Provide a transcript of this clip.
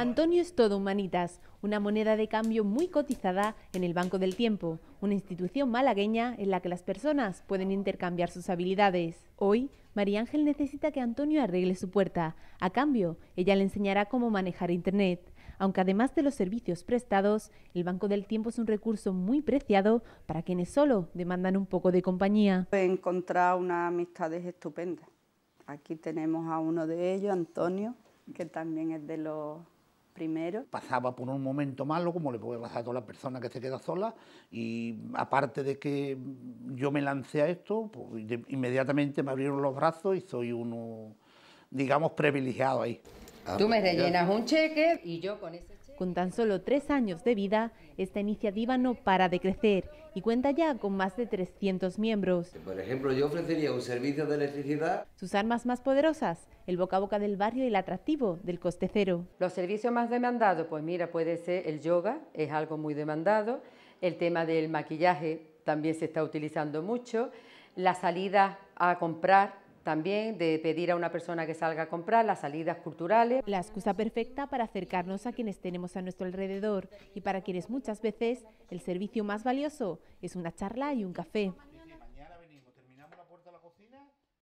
Antonio es todo humanitas, una moneda de cambio muy cotizada en el Banco del Tiempo, una institución malagueña en la que las personas pueden intercambiar sus habilidades. Hoy, María Ángel necesita que Antonio arregle su puerta. A cambio, ella le enseñará cómo manejar Internet. Aunque además de los servicios prestados, el Banco del Tiempo es un recurso muy preciado para quienes solo demandan un poco de compañía. He encontrado unas amistades estupendas. Aquí tenemos a uno de ellos, Antonio, que también es de los Pasaba por un momento malo, como le puede pasar a toda la persona que se queda sola, y aparte de que yo me lancé a esto, pues, inmediatamente me abrieron los brazos y soy uno, digamos, privilegiado ahí. Ah, Tú me rellenas un cheque y yo con ese cheque... Con tan solo tres años de vida, esta iniciativa no para de crecer y cuenta ya con más de 300 miembros. Por ejemplo, yo ofrecería un servicio de electricidad. Sus armas más poderosas, el boca a boca del barrio y el atractivo del coste cero. Los servicios más demandados, pues mira, puede ser el yoga, es algo muy demandado, el tema del maquillaje también se está utilizando mucho, la salida a comprar también de pedir a una persona que salga a comprar, las salidas culturales. La excusa perfecta para acercarnos a quienes tenemos a nuestro alrededor y para quienes muchas veces el servicio más valioso es una charla y un café.